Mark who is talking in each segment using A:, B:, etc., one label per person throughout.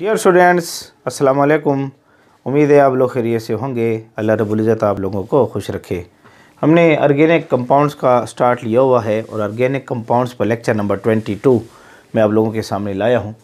A: Dear students अस्सलाम वालेकुम उम्मीद है आप लोग खैरियत से होंगे अल्लाह रबुल्ज़त आप लोगों को खुश रखे हमने आर्गेनिक कंपाउंड्स का स्टार्ट लिया हुआ है और आर्गेनिक कंपाउंड्स पर लेक्चर नंबर ट्वेंटी टू मैं आप लोगों के सामने लाया हूँ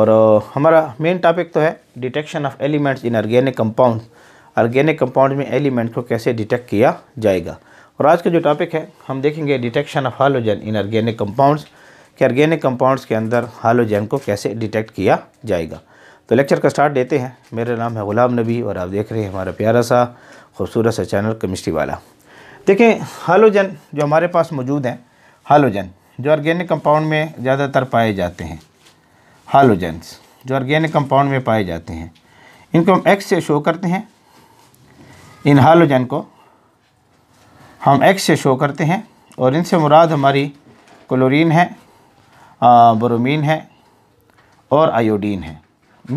A: और हमारा मेन टॉपिक तो है detection of elements in organic compound organic compound में एलिमेंट को कैसे डिटेक्ट किया जाएगा और आज का जो टॉपिक है हम देखेंगे detection of halogen in organic compounds कि आर्गेनिक कंपाउंड्स के अंदर हालोजन को कैसे डिटेक्ट किया जाएगा तो लेक्चर का स्टार्ट देते हैं मेरा नाम है ग़ुलाम नबी और आप देख रहे हैं हमारा प्यारा सा खूबसूरत सा चैनल केमिस्ट्री वाला देखें हालोजन जो हमारे पास मौजूद हैं हालोजन जो ऑर्गेनिक कंपाउंड में ज़्यादातर पाए जाते हैं हालोजेंस जो ऑर्गेनिक कंपाउंड में पाए जाते हैं इनको हम एक्स से शो करते हैं इन हालोजन को हम एक्स से शो करते हैं और इनसे मुराद हमारी क्लोरीन है ब्रोमीन है और आयोडीन है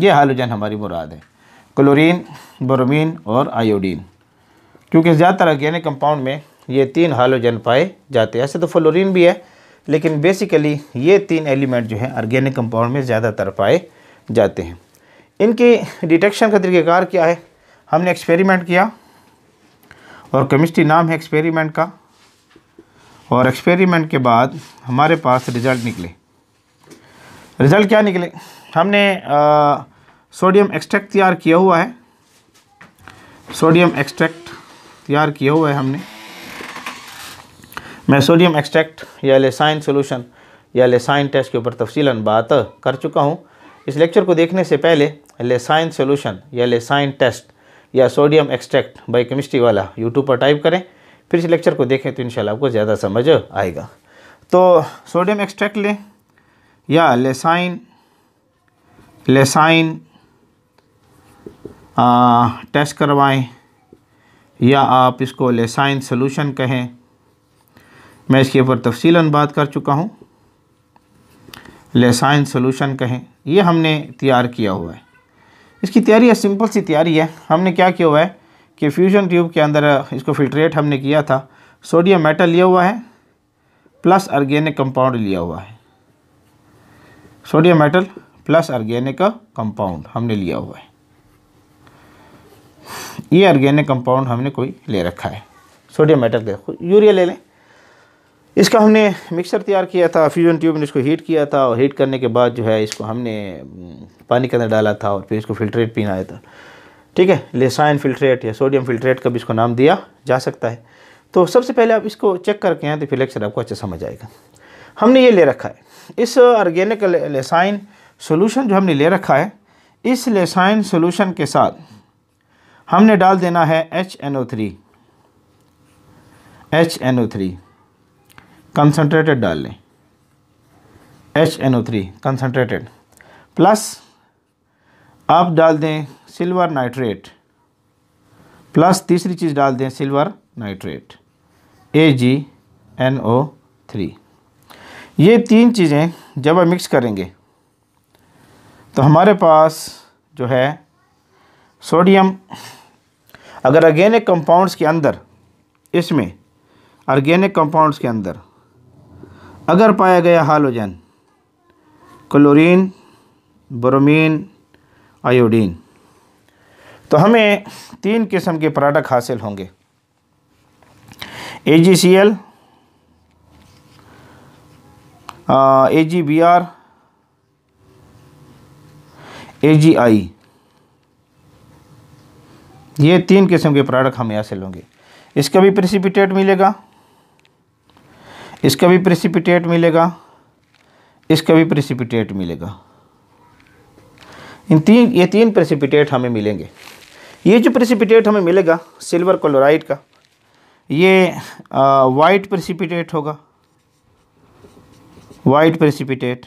A: ये हाइलोजन हमारी मुराद है क्लोरीन ब्रोमीन और आयोडीन क्योंकि ज़्यादातर ऑर्गेनिक कंपाउंड में ये तीन हाइलोजन पाए जाते हैं ऐसे तो फ्लोरीन भी है लेकिन बेसिकली ये तीन एलिमेंट जो है ऑर्गेनिक कंपाउंड में ज़्यादातर पाए जाते हैं इनकी डिटेक्शन का तरीक़ार क्या है हमने एक्सपेरिमेंट किया और केमिस्ट्री नाम है एक्सपेरिमेंट का और एक्सपेरिमेंट के बाद हमारे पास रिज़ल्ट निकले रिज़ल्ट क्या निकले हमने आ, सोडियम एक्सट्रैक्ट तैयार किया हुआ है सोडियम एक्सट्रैक्ट तैयार किया हुआ है हमने मैं सोडियम एक्सट्रैक्ट या लेसाइन सोलूशन या लेसाइन टेस्ट के ऊपर तफसीला बात कर चुका हूँ इस लेक्चर को देखने से पहले लेसाइन सोल्यूशन या लेसाइन टेस्ट या सोडियम एक्सट्रैक्ट बाई केमिस्ट्री वाला यूट्यूब पर टाइप करें फिर इस लेक्चर को देखें तो इन आपको ज़्यादा समझ आएगा तो सोडियम एक्सट्रैक्ट लें या लेसाइन लेसाइन टेस्ट करवाएं या आप इसको लेसाइन सोलूशन कहें मैं इसके ऊपर तफसीला बात कर चुका हूँ लेसाइन सोलूशन कहें यह हमने तैयार किया हुआ है इसकी तैयारी सिंपल सी तैयारी है हमने क्या किया हुआ है कि फ्यूजन ट्यूब के अंदर इसको फिल्ट्रेट हमने किया था सोडियम मेटल लिया हुआ है प्लस ऑर्गेनिक कंपाउंड लिया हुआ है sodium metal plus organic compound हमने लिया हुआ है ये ऑर्गेनिक कंपाउंड हमने कोई ले रखा है सोडियम मेटल देखो यूरिया ले लें इसका हमने मिक्सर तैयार किया था फ्यूजन ट्यूब में इसको हीट किया था और हीट करने के बाद जो है इसको हमने पानी के अंदर डाला था और फिर इसको फिल्ट्रेट पीना था तो। ठीक है लेसाइन फिल्ट्रेट या सोडियम फिल्ट्रेट का भी इसको नाम दिया जा सकता है तो सबसे पहले आप इसको चेक करके आए तो फिलेक्सर आपको अच्छा समझ आएगा हमने ये ले रखा है इस ऑर्गेनिक लेसाइन सोल्यूशन जो हमने ले रखा है इस लेसाइन सोल्यूशन के साथ हमने डाल देना है H N O three H N O three concentrated डाल लें H N O three concentrated plus आप डाल दें सिल्वर नाइट्रेट प्लस तीसरी चीज़ डाल दें silver nitrate A G N O three ये तीन चीज़ें जब हम मिक्स करेंगे तो हमारे पास जो है सोडियम अगर ऑर्गेनिक कंपाउंड्स के अंदर इसमें ऑर्गेनिक कंपाउंड्स के अंदर अगर पाया गया हालोजन क्लोरीन ब्रोमीन आयोडीन तो हमें तीन किस्म के प्रोडक्ट हासिल होंगे A G C L A G B R AGI ये तीन किस्म के प्रोडक्ट हम यहाँ से लेंगे इसका भी प्रेसिपिटेट मिलेगा इसका भी प्रेसिपिटेट मिलेगा इसका भी प्रेसिपिटेट मिलेगा इन तीन ये तीन प्रेसिपिटेट हमें मिलेंगे ये जो प्रेसिपिटेट हमें मिलेगा सिल्वर क्लोराइड का ये वाइट प्रेसिपिटेट होगा वाइट प्रेसिपिटेट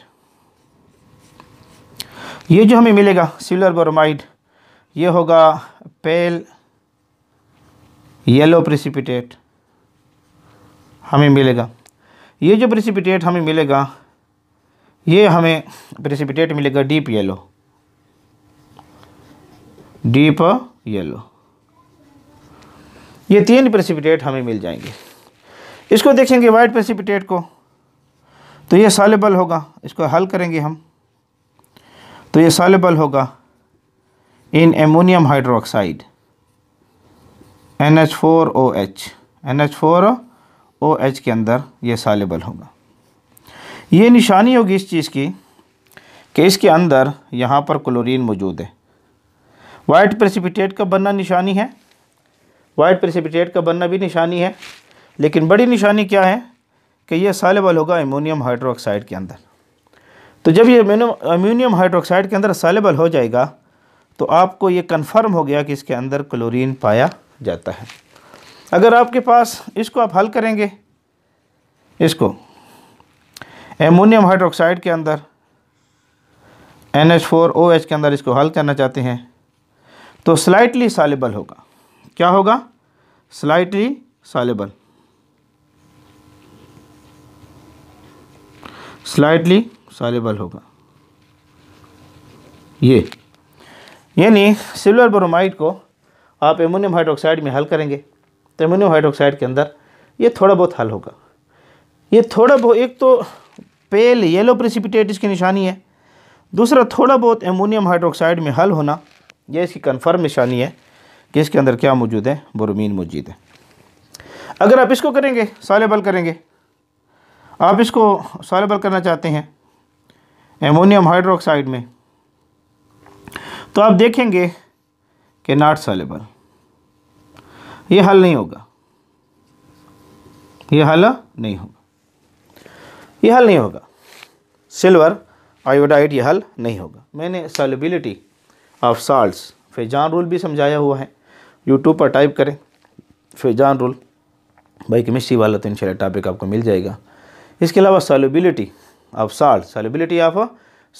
A: ये जो हमें मिलेगा सिल्वर ब्रोमाइड ये होगा पेल येलो प्रिसिपिटेट हमें मिलेगा ये जो प्रिसिपिटेट हमें मिलेगा ये हमें प्रिसिपिटेट मिलेगा डीप येलो डीप येलो ये तीन प्रेसिपिटेट हमें मिल जाएंगे इसको देखेंगे वाइट प्रेसिपिटेट को तो ये सॉलेबल होगा इसको हल करेंगे हम तो ये सॉलेबल होगा in ammonium hydroxide N H four O H N H four O H के अंदर ये सॉलेबल होगा ये निशानी होगी इस चीज़ की कि इसके अंदर यहाँ पर क्लोरीन मौजूद है वाइट प्रेसिपिटेट का बनना निशानी है वाइट प्रेसिपिटेट का बनना भी निशानी है लेकिन बड़ी निशानी क्या है कि यह सालेबल होगा एमोनियम हाइड्रोक्साइड के अंदर तो जब ये अम्यूनियम हाइड्रोक्साइड के अंदर सलेबल हो जाएगा तो आपको ये कन्फर्म हो गया कि इसके अंदर क्लोरीन पाया जाता है अगर आपके पास इसको आप हल करेंगे इसको एमोनियम हाइड्रोक्साइड के अंदर N H four O H के अंदर इसको हल करना चाहते हैं तो स्लाइटली सालेबल होगा क्या होगा स्लाइटली सालेबल स्लाइटली सॉलेबल होगा ये यानी सिल्वर ब्रोमाइड को आप एमोनियम हाइड्रोक्साइड में हल करेंगे तो एमोनियम हाइड्रोक्साइड के अंदर ये थोड़ा बहुत हल होगा ये थोड़ा बहुत एक तो पेल येलो प्रिसिपिटेट इसकी निशानी है दूसरा थोड़ा बहुत एमोनियम हाइड्रोक्साइड में हल होना यह इसकी कन्फर्म निशानी है कि इसके अंदर क्या मौजूद है बुरमीन मौजूद है अगर आप इसको करेंगे सॉलेबल करेंगे आप इसको सॉलेबल करना चाहते हैं एमोनियम हाइड्रोक्साइड में तो आप देखेंगे कि नॉट सॉलेबल ये हल नहीं होगा ये हल नहीं होगा ये हल नहीं होगा सिल्वर आयोडाइड ये हल नहीं होगा मैंने solubility of salts Fajans rule भी समझाया हुआ है यूट्यूब पर टाइप करें फेजान रूल बाई केमिस्ट्री वाला तो इन टॉपिक आपको मिल जाएगा इसके अलावा solubility of salt solubility of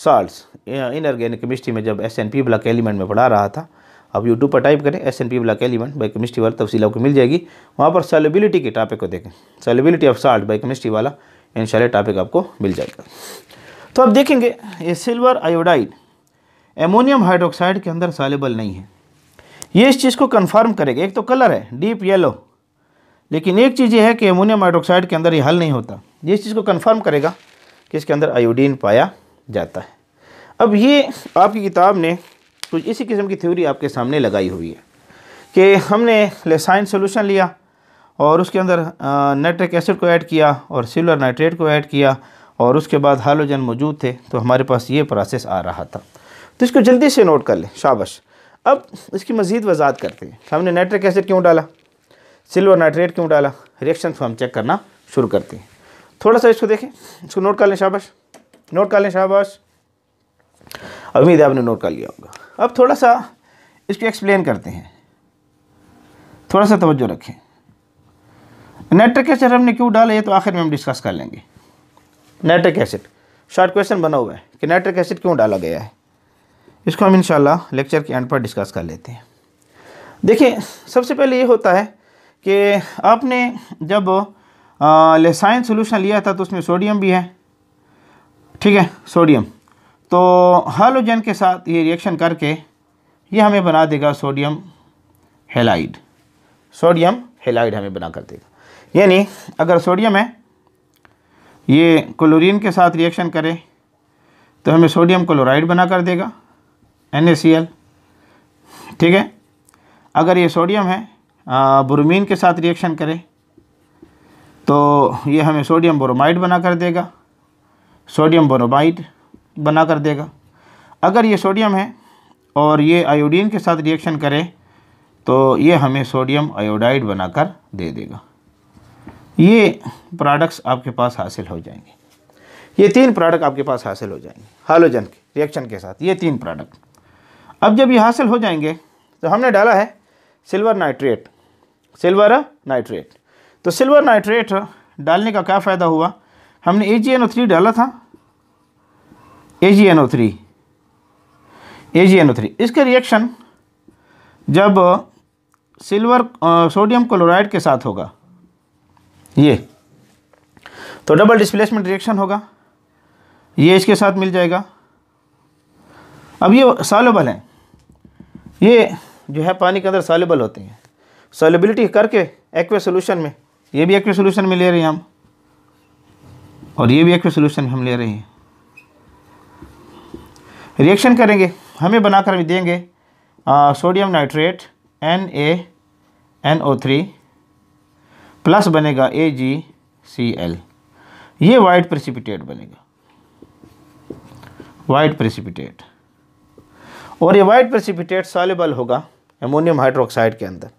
A: salts inorganic chemistry में जब S and P block element में पढ़ा रहा था अब यूट्यूब पर टाइप करें S and P block element by chemistry वाली तफसील आपको मिल जाएगी वहाँ पर सॉलिबिलिटी के टॉपिक को देखें solubility of salt by chemistry वाला इन टॉपिक आपको मिल जाएगा तो अब देखेंगे ये सिल्वर आयोडाइड एमोनियम हाइड्रोक्साइड के अंदर सॉलेबल नहीं है ये इस चीज़ को कन्फर्म करेगा एक तो कलर है डीप येलो लेकिन एक चीज़ ये है कि एमोनियम हाइड्रोक्साइड के अंदर ये हल नहीं होता ये इस चीज़ को कन्फर्म करेगा कि इसके अंदर आयोडीन पाया जाता है अब ये आपकी किताब ने कुछ इसी किस्म की थ्योरी आपके सामने लगाई हुई है कि हमने लेसाइन सोल्यूशन लिया और उसके अंदर नाइट्रिक एसिड को ऐड किया और सिल्वर नाइट्रेट को ऐड किया और उसके बाद हालोजन मौजूद थे तो हमारे पास ये प्रोसेस आ रहा था तो इसको जल्दी से नोट कर लें शाबाश अब इसकी मज़ीद वजात करते हैं हमने नाइट्रिक एसिड क्यों डाला सिल्वर नाइट्रेट क्यों डाला रिएक्शन को हम चेक करना शुरू करते हैं थोड़ा सा इसको देखें इसको नोट कर लें शाबाश नोट कर लें शाबाश उम्मीद है आपने नोट कर लिया होगा अब थोड़ा सा इसको एक्सप्लेन करते हैं थोड़ा सा तवज्जो रखें नाइट्रिक एसिड हमने क्यों डाला ये तो आखिर में हम डिस्कस कर लेंगे नाइट्रिक एसिड शॉर्ट क्वेश्चन बना हुआ है कि नाइट्रिक एसिड क्यों डाला गया है इसको हम इंशाल्लाह लेक्चर के एंड पर डिस्कस कर लेते हैं देखिए सबसे पहले ये होता है कि आपने जब लेसाइन सोल्यूशन लिया था तो उसमें सोडियम भी है ठीक है सोडियम तो हाइलोजन के साथ ये रिएक्शन करके ये हमें बना देगा सोडियम हेलाइड सोडियम हेलाइड हमें बना कर देगा यानी अगर सोडियम है ये क्लोरीन के साथ रिएक्शन करे तो हमें सोडियम क्लोराइड बना कर देगा एन ठीक है अगर ये सोडियम है ब्रोमीन के साथ रिएक्शन करें तो ये हमें सोडियम बोरोमाइड बना कर देगा सोडियम बोरोमाइड बना कर देगा अगर ये सोडियम है और ये आयोडीन के साथ रिएक्शन करे तो ये हमें सोडियम आयोडाइड बनाकर दे देगा ये प्रोडक्ट्स आपके पास हासिल हो जाएंगे ये तीन प्रोडक्ट आपके पास हासिल हो जाएंगे हालोजन के रिएक्शन के साथ ये तीन प्रोडक्ट अब जब ये हासिल हो जाएंगे तो हमने डाला है सिल्वर नाइट्रेट सिल्वर नाइट्रेट तो सिल्वर नाइट्रेट डालने का क्या फ़ायदा हुआ हमने ए जी एन ओ थ्री डाला था A G N O three A G N O three इसके रिएक्शन जब सिल्वर सोडियम क्लोराइड के साथ होगा ये तो डबल डिस्प्लेसमेंट रिएक्शन होगा ये इसके साथ मिल जाएगा अब ये सॉलेबल हैं ये जो है पानी के अंदर सॉलेबल होते हैं सॉलेबिलिटी करके एक्वे सोल्यूशन में ये भी एक्टिव सोल्यूशन में ले रहे हैं हम और ये भी एक्टिव सोल्यूशन हम ले रहे हैं रिएक्शन करेंगे हमें बनाकर भी देंगे आ, sodium nitrate N A N O three plus बनेगा ए जी सी एल ये वाइट प्रेसिपिटेट बनेगा वाइट प्रेसिपिटेट और ये वाइट प्रेसिपिटेट सॉलेबल होगा एमोनियम हाइड्रोक्साइड के अंदर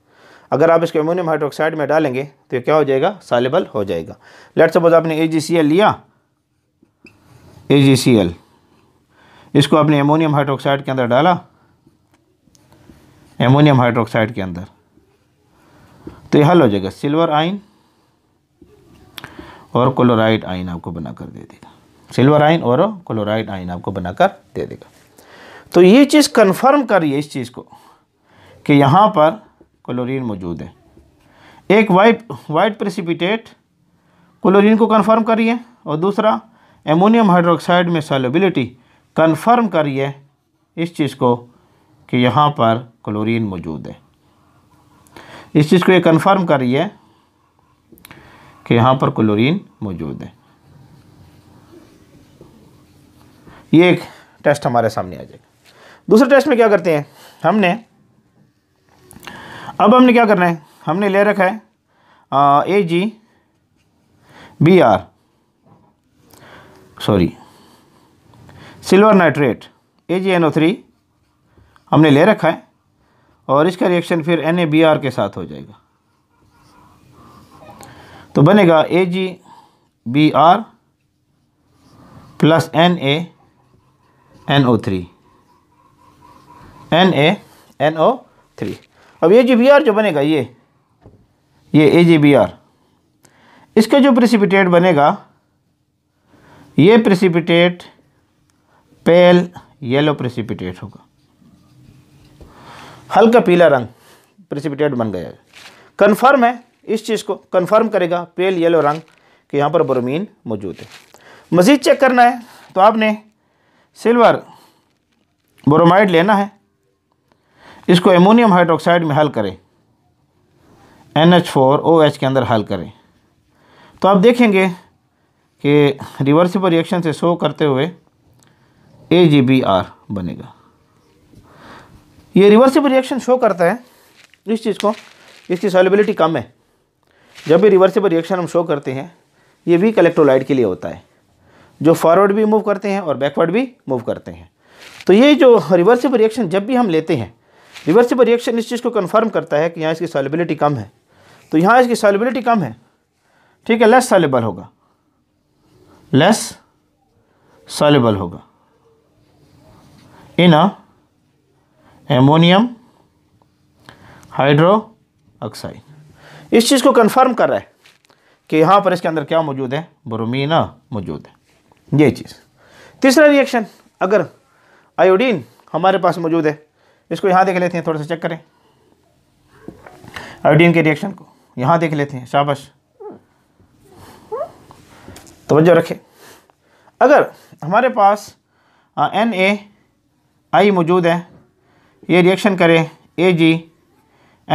A: अगर आप इसको एमोनियम हाइड्रोक्साइड में डालेंगे तो क्या हो जाएगा सालेबल हो जाएगा लेट सपोज आपने ए लिया ए इसको आपने अमोनियम हाइड्रोक्साइड के अंदर डाला एमोनियम हाइड्रोक्साइड के अंदर तो यह हल हो जाएगा सिल्वर आइन और क्लोराइड आइन आपको बनाकर दे देगा सिल्वर आइन और क्लोराइड आइन आपको बनाकर दे देगा तो ये चीज़ कन्फर्म करिए इस चीज़ को कि यहाँ पर क्लोरीन मौजूद है एक वाइट वाइट प्रेसिपिटेट क्लोरीन को कन्फर्म करिए और दूसरा एमोनियम हाइड्रोक्साइड में सॉलेबिलिटी कन्फर्म करिए इस चीज़ को कि यहाँ पर क्लोरीन मौजूद है इस चीज़ को ये कन्फर्म करिए कि यहाँ पर क्लोरीन मौजूद है ये एक टेस्ट हमारे सामने आ जाएगा दूसरे टेस्ट में क्या करते हैं हमने अब हमने क्या करना है हमने ले रखा है आ, A G B R sorry silver nitrate A G N O three हमने ले रखा है और इसका रिएक्शन फिर एन ए बी आर के साथ हो जाएगा तो बनेगा A G B R plus N A N O three N A N O three अब ए जी बी आर जो बनेगा ये ये ए जी बी आर इसका जो प्रिसिपिटेट बनेगा ये प्रिसिपिटेट पेल येलो प्रिसिपिटेट होगा हल्का पीला रंग प्रिसिपिटेट बन गया कन्फर्म है इस चीज़ को कन्फर्म करेगा पेल येलो रंग कि यहाँ पर ब्रोमीन मौजूद है मज़ीद चेक करना है तो आपने सिल्वर ब्रोमाइड लेना है इसको एमोनियम हाइड्रोक्साइड में हल करें N H four O H के अंदर हल करें तो आप देखेंगे कि रिवर्सिबल रिएक्शन से शो करते हुए ए जी बी आर बनेगा ये रिवर्सिबल रिएक्शन शो करता है इस चीज़ को इसकी सॉलिबिलिटी कम है जब भी रिवर्सिबल रिएक्शन हम शो करते हैं ये वीक इलेक्ट्रोलाइट के लिए होता है जो फॉरवर्ड भी मूव करते हैं और बैकवर्ड भी मूव करते हैं तो ये जो रिवर्सिबल रिएक्शन जब भी हम लेते हैं रिवर्सिबल रिएक्शन इस चीज़ को कन्फर्म करता है कि यहाँ इसकी सॉलेबिलिटी कम है तो यहाँ इसकी सॉलिबिलिटी कम है ठीक है लेस सॉलेबल होगा लेस सॉलेबल होगा इन एमोनियम हाइड्रो ऑक्साइड इस चीज़ को कन्फर्म कर रहा है कि यहाँ पर इसके अंदर क्या मौजूद है ब्रोमीना मौजूद है ये चीज़ तीसरा रिएक्शन अगर आयोडीन हमारे पास मौजूद है इसको यहाँ देख लेते हैं थोड़ा सा चेक करें आयोडीन के रिएक्शन को यहाँ देख लेते हैं शाबाश तोज्जो रखें अगर हमारे पास एन ए आई मौजूद है ये रिएक्शन करे ए जी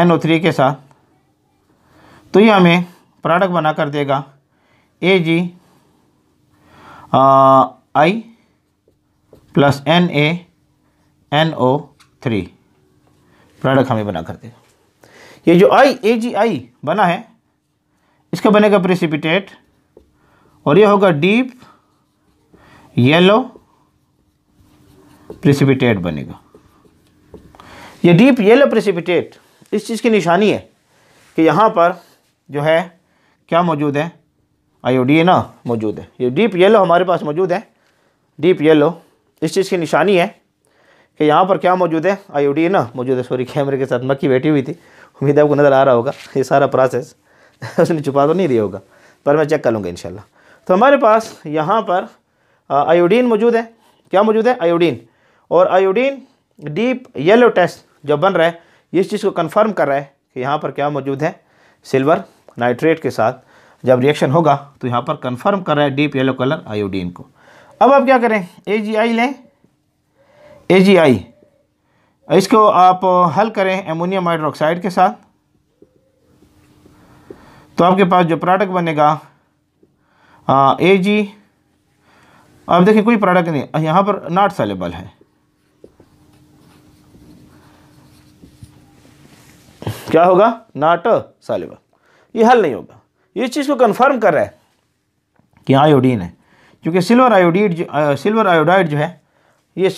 A: एन ओ थ्री के साथ तो ये हमें प्रोडक्ट बना कर देगा A G I plus N A N O three product हमें बना कर देगा ये जो आई ए जी आई बना है इसका बनेगा प्रेसिपिटेट और ये होगा डीप येलो प्रेसिपिटेट बनेगा ये डीप येलो प्रेसिपिटेट इस चीज़ की निशानी है कि यहाँ पर जो है क्या मौजूद है ना मौजूद है ये डीप येलो हमारे पास मौजूद है डीप येलो इस चीज़ की निशानी है कि यहाँ पर क्या मौजूद है आयोडीन ना मौजूद है सॉरी कैमरे के साथ मक्की बैठी हुई थी उम्मीद है आपको नज़र आ रहा होगा ये सारा प्रोसेस उसने छुपा तो नहीं दिया होगा पर मैं चेक कर लूँगा इन तो हमारे पास यहाँ पर आयोडीन मौजूद है क्या मौजूद है आयोडीन और आयोडीन डीप येलो टेस्ट जो बन रहा है इस चीज़ को कन्फर्म कर रहा है कि यहाँ पर क्या मौजूद है सिल्वर नाइट्रेट के साथ जब रिएक्शन होगा तो यहाँ पर कन्फर्म कर रहा है डीप येलो कलर आयोडीन को अब आप क्या करें ए जी आई लें ए जी आई इसको आप हल करें एमोनियम हाइड्रोक्साइड के साथ तो आपके पास जो प्रोडक्ट बनेगा ए जी आप देखिए कोई प्रोडक्ट नहीं यहाँ पर नॉट सेलेबल है क्या होगा नॉट सेलेबल ये हल नहीं होगा ये चीज़ को कंफर्म कर रहा है कि आयोडीन है क्योंकि सिल्वर आयोडीड सिल्वर आयोडाइड जो है ये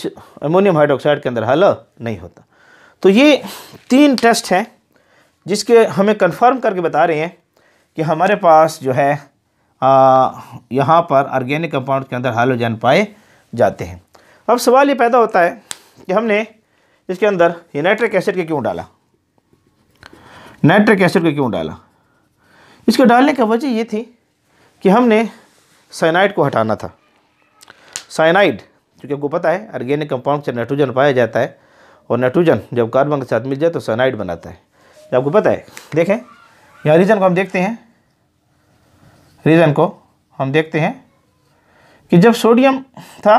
A: अमोनियम हाइड्रोक्साइड के अंदर हल नहीं होता तो ये तीन टेस्ट हैं जिसके हमें कंफर्म करके बता रहे हैं कि हमारे पास जो है यहाँ पर ऑर्गेनिक कंपाउंड के अंदर हाइड्रोजन पाए जाते हैं अब सवाल ये पैदा होता है कि हमने इसके अंदर ये नाइट्रिक एसिड के क्यों डाला नाइट्रिक एसिड को क्यों डाला इसके डालने का वजह ये थी कि हमने साइनाइड को हटाना था साइनाइड क्योंकि आपको पता है ऑर्गेनिक कंपाउंड से नाइट्रोजन पाया जाता है और नाइट्रोजन जब कार्बन के साथ मिल जाए तो सनाइड बनाता है तो आपको पता है देखें यहाँ रीजन को हम देखते हैं रीजन को हम देखते हैं कि जब सोडियम था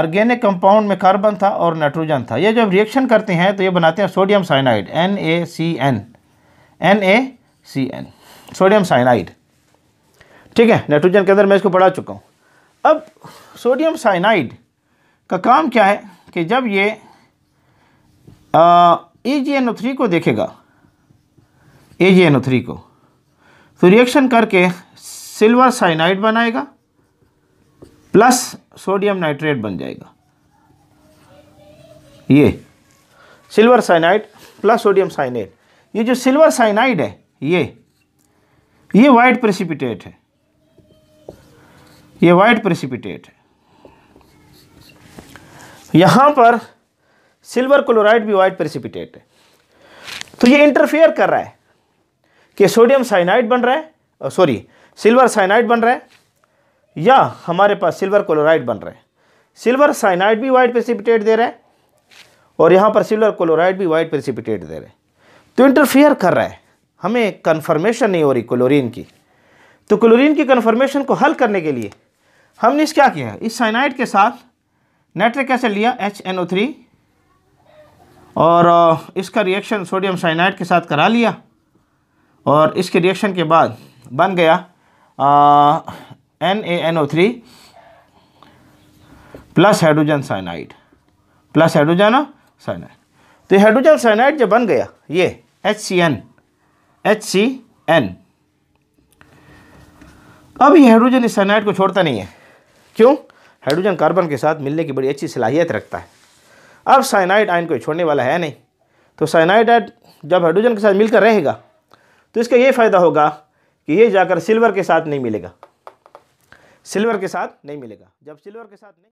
A: ऑर्गेनिक कंपाउंड में कार्बन था और नाइट्रोजन था ये जब रिएक्शन करते हैं तो ये बनाते हैं sodium cyanide N A C N N A C N sodium cyanide ठीक है नाइट्रोजन के अंदर मैं इसको पढ़ा चुका हूँ अब सोडियम साइनाइड का काम क्या है कि जब ये ए जी एन ओ थ्री को देखेगा ए जी एन ओ थ्री को तो रिएक्शन करके सिल्वर साइनाइड बनाएगा प्लस सोडियम नाइट्रेट बन जाएगा ये silver cyanide plus sodium cyanide ये जो सिल्वर साइनाइड है ये ये वाइट प्रेसिपिटेट है ये वाइट प्रेसिपिटेट है यहां पर सिल्वर क्लोराइड भी वाइट प्रेसिपिटेट है तो ये इंटरफेयर कर रहा है कि सोडियम साइनाइड बन रहा है सॉरी सिल्वर साइनाइड बन रहा है या हमारे पास सिल्वर क्लोराइड बन रहा है सिल्वर साइनाइड भी वाइट प्रेसिपिटेट दे रहा है और यहां पर सिल्वर क्लोराइड भी वाइट प्रेसिपिटेट दे रहे हैं तो इंटरफेयर कर रहा है हमें कन्फर्मेशन नहीं हो रही क्लोरीन की तो क्लोरीन की कन्फर्मेशन को हल करने के लिए हमने इस क्या किया इस साइनाइड के साथ नाइट्रिक एसिड लिया एच एन ओ थ्री और इसका रिएक्शन सोडियम साइनाइड के साथ करा लिया और इसके रिएक्शन के बाद बन गया N A N O three plus hydrogen cyanide plus hydrogen cyanide तो हाइड्रोजन साइनाइड जब बन गया ये H C N H C N अब ये हाइड्रोजन इस साइनाइड को छोड़ता नहीं है क्यों हाइड्रोजन कार्बन के साथ मिलने की बड़ी अच्छी सलाहियत रखता है अब साइनाइड आयन को छोड़ने वाला है नहीं तो साइनाइड आयन जब हाइड्रोजन के साथ मिलकर रहेगा तो इसका ये फ़ायदा होगा कि ये जाकर सिल्वर के साथ नहीं मिलेगा सिल्वर के साथ नहीं मिलेगा जब सिल्वर के साथ नहीं